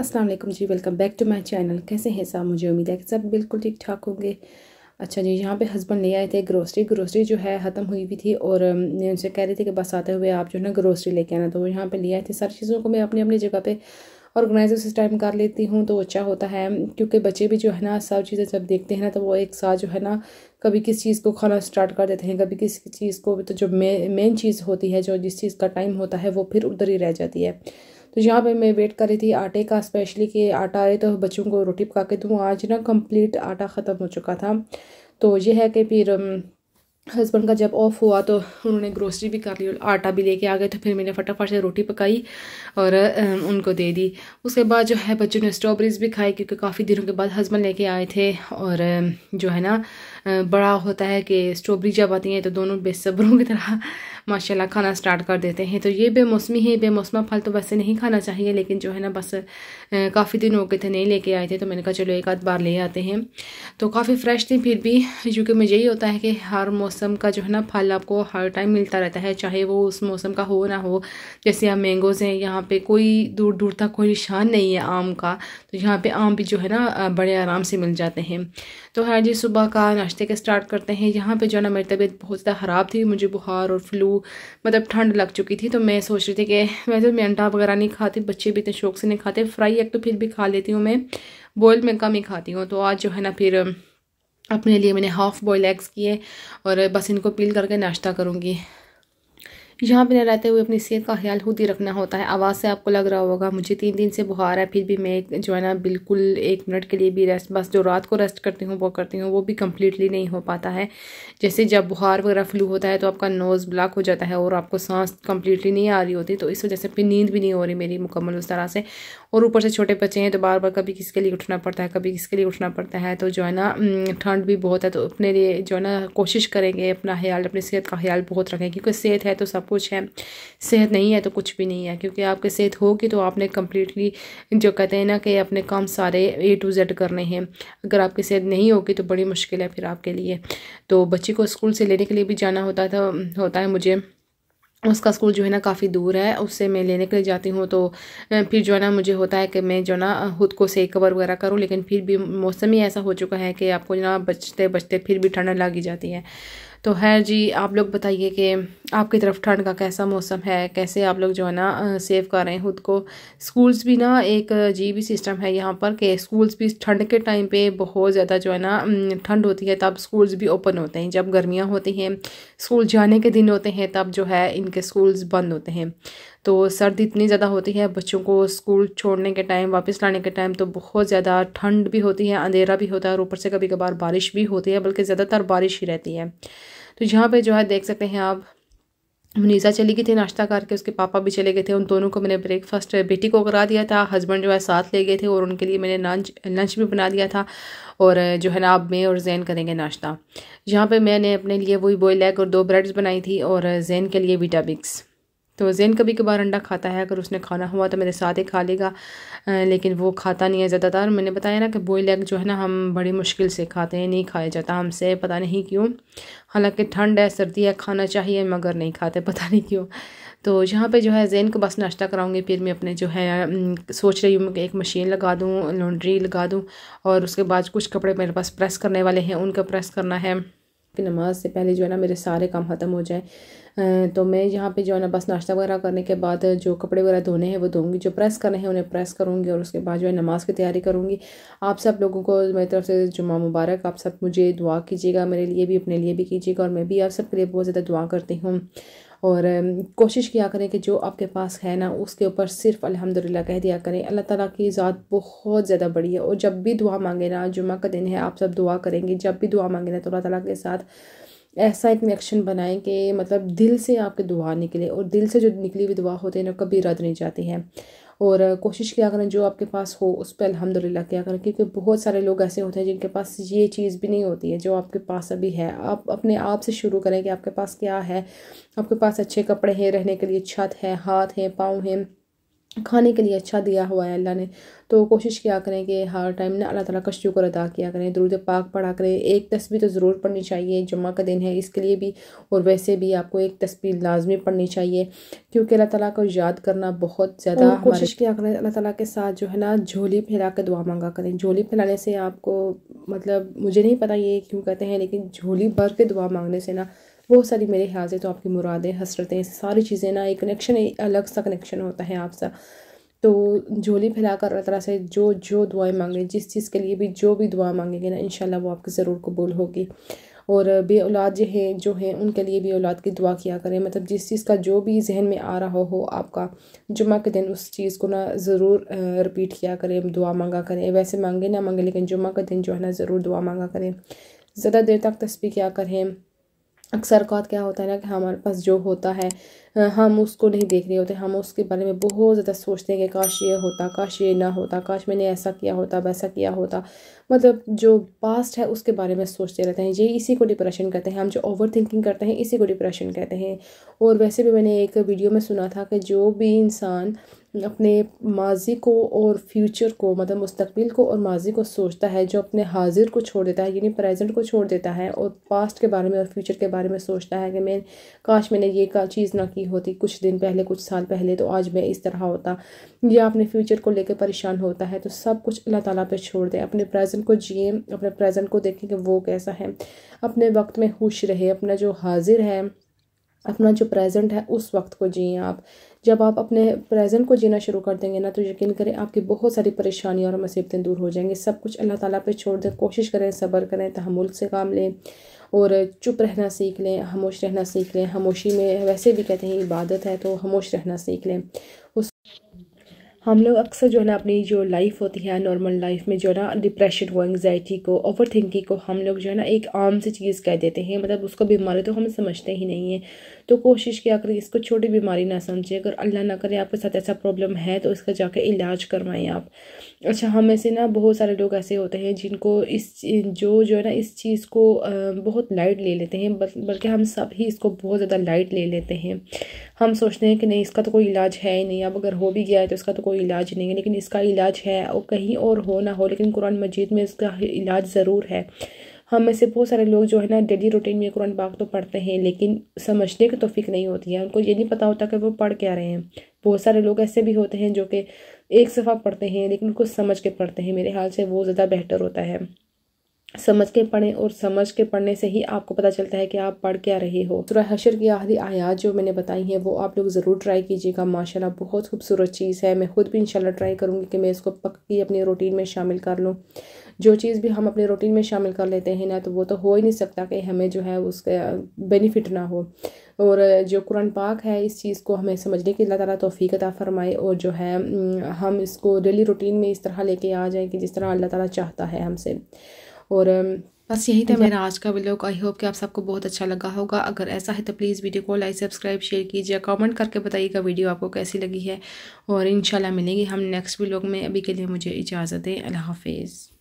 Aslam ji welcome back to my channel कैसे हैं साहब मुझे उम्मीद है कि सब बिल्कुल ठीक ठाक होंगे अच्छा जी यहाँ पे हस्बैंड ले आए थे ग्रोसरी ग्रोसरी जो है ख़त्म हुई हुई थी और मैं उनसे कह रही थी कि बस आते हुए आप जो है ना ग्रोसरी लेके आना तो वो यहाँ पे ले आए थे सारी चीज़ों को मैं अपनी अपनी जगह पे ऑर्गेनाइज उस टाइम कर लेती हूँ तो अच्छा होता है क्योंकि बच्चे भी जो है ना सब चीज़ें जब देखते हैं ना तो वो एक साथ जो है ना कभी किस चीज़ को खाना स्टार्ट कर देते हैं कभी किस चीज़ को तो जो मेन चीज़ होती है जो जिस चीज़ का टाइम होता है वो फिर उधर ही रह जाती है तो यहाँ पे मैं वेट कर रही थी आटे का स्पेशली कि आटा आए तो बच्चों को रोटी पका के दूँ आज ना कंप्लीट आटा ख़त्म हो चुका था तो ये है कि फिर हस्बैंड का जब ऑफ़ हुआ तो उन्होंने ग्रोसरी भी कर ली और आटा भी लेके आ गए तो फिर मैंने फटाफट से रोटी पकाई और उनको दे दी उसके बाद जो है बच्चों ने स्ट्रॉबेरीज़ भी खाई क्योंकि काफ़ी दिनों के बाद हस्बैंड लेके आए थे और जो है ना बड़ा होता है कि स्ट्रॉबेरी जब आती हैं तो दोनों बेसब्रों की तरह माशाल्लाह खाना स्टार्ट कर देते हैं तो ये बेमौसमी है बेमौसमा फल तो वैसे नहीं खाना चाहिए लेकिन जो है ना बस काफ़ी दिन हो गए थे नहीं लेके आए थे तो मैंने कहा चलो एक आध बार ले आते हैं तो काफ़ी फ्रेश थी फिर भी क्योंकि मुझे यही होता है कि हर मौसम का जो है ना फल आपको हर टाइम मिलता रहता है चाहे वो उस मौसम का हो ना हो जैसे यहाँ मैंगोज़ हैं यहाँ पर कोई दूर दूर तक कोई निशान नहीं है आम का तो यहाँ पर आम भी जो है ना बड़े आराम से मिल जाते हैं तो हर हाँ जी सुबह का नाश्ते के स्टार्ट करते हैं यहाँ पर जो है ना मेरी तबीयत बहुत ज़्यादा ख़राब थी मुझे बुखार और फ्लू मतलब ठंड लग चुकी थी तो मैं सोच रही थी कि मैं तो वगैरह नहीं खाती बच्चे भी इतने शौक से नहीं खाते फ्राई एक तो फिर भी खा लेती हूँ मैं बॉयल में कम ही खाती हूँ तो आज जो है ना फिर अपने लिए मैंने हाफ़ बॉयल एग्स किए और बस इनको पील करके नाश्ता करूँगी यहाँ पर रहते हुए अपनी सेहत का ख्याल खुद ही रखना होता है आवाज़ से आपको लग रहा होगा मुझे तीन दिन से बुखार है फिर भी मैं जो है ना बिल्कुल एक मिनट के लिए भी रेस्ट बस जो रात को रेस्ट करती हूँ वो करती हूँ वो भी कम्प्लीटली नहीं हो पाता है जैसे जब बुखार वगैरह फ्लू होता है तो आपका नोज़ ब्लॉक हो जाता है और आपको सांस कम्प्लीटली नहीं आ रही होती तो इस वजह से फिर नींद भी नहीं हो रही मेरी मुकम्मल उस तरह से और ऊपर से छोटे बच्चे हैं तो बार बार कभी किसके लिए उठना पड़ता है कभी किसके लिए उठना पड़ता है तो जो है ना ठंड भी बहुत है तो अपने लिए जो है ना कोशिश करेंगे अपना ख्याल अपनी सेहत का ख्याल बहुत रखें क्योंकि सेहत है तो सब कुछ है सेहत नहीं है तो कुछ भी नहीं है क्योंकि आपकी सेहत होगी तो आपने कम्प्लीटली जो कहते हैं ना कि अपने काम सारे ए टू जेड करने हैं अगर आपकी सेहत नहीं होगी तो बड़ी मुश्किल है फिर आपके लिए तो बच्ची को स्कूल से लेने के लिए भी जाना होता था होता है मुझे उसका स्कूल जो है ना काफ़ी दूर है उससे मैं लेने के लिए जाती हूँ तो फिर जो है ना मुझे होता है कि मैं जो ना खुद को से कवर वगैरह करूँ लेकिन फिर भी मौसम ही ऐसा हो चुका है कि आपको जो ना बचते बचते फिर भी ठंड लग जाती है तो है जी आप लोग बताइए कि आपकी तरफ ठंड का कैसा मौसम है कैसे आप लोग जो है ना सेव कर रहे हैं खुद को स्कूल्स भी ना एक अजीब ही सिस्टम है यहाँ पर कि स्कूल्स भी ठंड के टाइम पे बहुत ज़्यादा जो है ना ठंड होती है तब स्कूल्स भी ओपन होते हैं जब गर्मियाँ होती हैं स्कूल जाने के दिन होते हैं तब जो है इनके स्कूल्स बंद होते हैं तो सर्द इतनी ज़्यादा होती है बच्चों को स्कूल छोड़ने के टाइम वापस लाने के टाइम तो बहुत ज़्यादा ठंड भी होती है अंधेरा भी होता है और ऊपर से कभी कभार बारिश भी होती है बल्कि ज़्यादातर बारिश ही रहती है तो यहाँ पर जो है देख सकते हैं आप मुनीसा चली गई थी नाश्ता करके उसके पापा भी चले गए थे उन दोनों को मैंने ब्रेकफास्ट बेटी को करा दिया था हस्बैंड जो है साथ ले गए थे और उनके लिए मैंने लंच लंच भी बना दिया था और जो है ना अब मैं और जैन करेंगे नाश्ता यहाँ पे मैंने अपने लिए वही बॉयल एग और दो ब्रेड्स बनाई थी और जैन के लिए बिक्स तो जैन कभी कभार अंडा खाता है अगर उसने खाना हुआ तो मेरे साथ ही खा लेगा लेकिन वो खाता नहीं है ज़्यादातर मैंने बताया ना कि बॉयल एग जो है ना हम बड़ी मुश्किल से खाते हैं नहीं खाया जाता हमसे पता नहीं क्यों हालांकि ठंड है सर्दी है खाना चाहिए मगर नहीं खाते पता नहीं क्यों तो यहाँ पे जो है जैन को बस नाश्ता कराऊंगी फिर मैं अपने जो है सोच रही हूँ कि एक मशीन लगा दूँ लॉन्ड्री लगा दूँ और उसके बाद कुछ कपड़े मेरे पास प्रेस करने वाले हैं उनका प्रेस करना है कि नमाज से पहले जो है ना मेरे सारे काम ख़त्म हो जाए तो मैं यहाँ पे जो है ना बस नाश्ता वगैरह करने के बाद जो कपड़े वगैरह धोने हैं वो धोऊंगी जो प्रेस करने हैं उन्हें प्रेस करूँगी और उसके बाद जो है नमाज़ की तैयारी करूँगी आप सब लोगों को मेरी तरफ से जुम्मा मुबारक आप सब मुझे दुआ कीजिएगा मेरे लिए भी अपने लिए भी कीजिएगा और मैं भी आप सबके लिए बहुत ज़्यादा दुआ करती हूँ और कोशिश किया करें कि जो आपके पास है ना उसके ऊपर सिर्फ अल्हम्दुलिल्लाह कह दिया करें अल्लाह ताला की ज़ात बहुत ज़्यादा बड़ी है और जब भी दुआ मांगे ना जुम्मे का दिन है आप सब दुआ करेंगे जब भी दुआ मांगे ना तो अल्लाह ताला के साथ ऐसा एक कनेक्शन बनाएं कि मतलब दिल से आपके दुआ निकले और दिल से जो निकली हुई दुआ होती है ना कभी रद्द नहीं जाती है और कोशिश किया करें जो आपके पास हो उस पर अलहमदिल्ला किया करें क्योंकि बहुत सारे लोग ऐसे होते हैं जिनके पास ये चीज़ भी नहीं होती है जो आपके पास अभी है आप अपने आप से शुरू करें कि आपके पास क्या है आपके पास अच्छे कपड़े हैं रहने के लिए छत है हाथ हैं पाँव हैं खाने के लिए अच्छा दिया हुआ है अल्लाह ने तो कोशिश किया करें कि हर टाइम ना अल्लाह ताला का शुक्र अदा किया करें दुरूद पाक पढ़ा करें एक तस्वीर तो ज़रूर पढ़नी चाहिए जुम्मा का दिन है इसके लिए भी और वैसे भी आपको एक तस्वीर लाजमी पढ़नी चाहिए क्योंकि अल्लाह ताला को याद करना बहुत ज़्यादा कोशिश किया करें अल्लाह ताला के साथ जो है ना झोली फैला कर दुआ मांगा करें झोली फैलाने से आपको मतलब मुझे नहीं पता ये क्यों कहते हैं लेकिन झोली भर के दुआ मांगने से ना बहुत सारी मेरे ख्याल से तो आपकी मुरादें हसरतें सारी चीज़ें ना एक कनेक्शन अलग सा कनेक्शन होता है आपसा तो झोली फैला कर अल्लाह तला से जो जो दुआएं मांगे जिस चीज़ के लिए भी जो भी दुआ मांगेंगे ना इन वो आपकी ज़रूर कबूल होगी और बे औलाद जो हैं जो हैं उनके लिए भी औलाद की दुआ किया करें मतलब जिस चीज़ का जो भी जहन में आ रहा हो आपका जुम्मे के दिन उस चीज़ को ना ज़रूर रिपीट किया करें दुआ मांगा करें वैसे मांगे ना मांगे लेकिन जुम्मे का दिन जो है ना ज़रूर दुआ मांगा करें ज़्यादा देर तक तस्वीर किया करें अक्सर अवत क्या होता है ना कि हमारे पास जो होता है हम उसको नहीं देख रहे होते हम उसके बारे में बहुत ज़्यादा सोचते हैं कि काश ये होता काश ये ना होता काश मैंने ऐसा किया होता वैसा किया होता मतलब जो पास्ट है उसके बारे में सोचते रहते हैं ये इसी को डिप्रेशन कहते हैं हम जो ओवर थिंकिंग करते हैं इसी को डिप्रेशन कहते हैं और वैसे भी मैंने एक वीडियो में सुना था कि जो भी इंसान अपने माजी को और फ्यूचर को मतलब मुस्तबिल को और माजी को सोचता है जो अपने हाजिर को छोड़ देता है यानी प्रेजेंट को छोड़ देता है और पास्ट के बारे में और फ्यूचर के बारे में सोचता है कि मैं काश मैंने ये का चीज़ ना की होती कुछ दिन पहले कुछ साल पहले तो आज मैं इस तरह होता या अपने फ्यूचर को लेकर परेशान होता है तो सब कुछ अल्लाह ताला पे छोड़ दें अपने प्रेजेंट को जिए अपने प्रेजेंट को देखें कि वो कैसा है अपने वक्त में खुश रहे अपना जो हाजिर है अपना जो प्रेजेंट है उस वक्त को जिए आप जब आप अपने प्रेजेंट को जीना शुरू कर देंगे ना तो यकीन करें आपकी बहुत सारी परेशानियाँ और मुसीबतें दूर हो जाएंगी सब कुछ अल्लाह ताला पे छोड़ दें कोशिश करें सब्र करें तहमुल से काम लें और चुप रहना सीख लें खामोश रहना सीख लें खामोशी में वैसे भी कहते हैं इबादत है तो खामोश रहना सीख लें उस हम लोग अक्सर जो है ना अपनी जो लाइफ होती है नॉर्मल लाइफ में जो है ना डिप्रेशन को एंगजाइटी को ओवर थिंकिंग को हम लोग जो है ना एक आम सी चीज़ कह देते हैं मतलब उसको बीमारी तो हम समझते ही नहीं है तो कोशिश किया करें इसको छोटी बीमारी ना समझें अगर अल्लाह ना करे आपके साथ ऐसा प्रॉब्लम है तो इसका जाकर इलाज करवाएं आप अच्छा हम ऐसे ना बहुत सारे लोग ऐसे होते हैं जिनको इस जो जो है ना इस चीज़ को बहुत लाइट ले लेते हैं बल्कि हम सब ही इसको बहुत ज़्यादा लाइट ले लेते हैं हम सोचते हैं कि नहीं इसका तो कोई इलाज है ही नहीं अब अगर हो भी गया है तो इसका तो कोई इलाज नहीं है लेकिन इसका इलाज है और कहीं और हो ना हो लेकिन कुरान मजीद में इसका इलाज ज़रूर है हम में से बहुत सारे लोग जो है ना डेली रूटीन में कुरान पाक तो पढ़ते हैं लेकिन समझने की तोफ़ी नहीं होती है उनको ये नहीं पता होता कि वो पढ़ क्या रहे हैं बहुत सारे लोग ऐसे भी होते हैं जो कि एक सफ़ा पढ़ते हैं लेकिन उनको समझ के पढ़ते हैं मेरे ख्याल से वो ज़्यादा बेहतर होता है समझ के पढ़ें और समझ के पढ़ने से ही आपको पता चलता है कि आप पढ़ क्या रहे हो सुरह हशर की आखिरी आयात जो मैंने बताई हैं वो आप लोग ज़रूर ट्राई कीजिएगा माशाल्लाह बहुत खूबसूरत चीज़ है मैं ख़ुद भी इंशाल्लाह ट्राई करूँगी कि मैं इसको पक्की अपनी रूटीन में शामिल कर लूँ जो चीज़ भी हम अपने रूटीन में शामिल कर लेते हैं ना तो वो तो हो ही नहीं सकता कि हमें जो है उसका बेनिफिट ना हो और जो कुरान पाक है इस चीज़ को हमें समझने की अल्लाह ताला तोफ़ी अता फ़रमाए और जो है हम इसको डेली रूटीन में इस तरह लेके आ जाएँ कि जिस तरह अल्लाह ताला चाहता है हमसे और um, बस यही था मेरा आज का ब्लॉग आई होप कि आप सबको बहुत अच्छा लगा होगा अगर ऐसा है तो प्लीज़ वीडियो को लाइक सब्सक्राइब शेयर कीजिए कमेंट करके बताइएगा वीडियो आपको कैसी लगी है और इन मिलेंगे हम नेक्स्ट ब्लॉग में अभी के लिए मुझे इजाज़त दें अल्लाह हाफिज़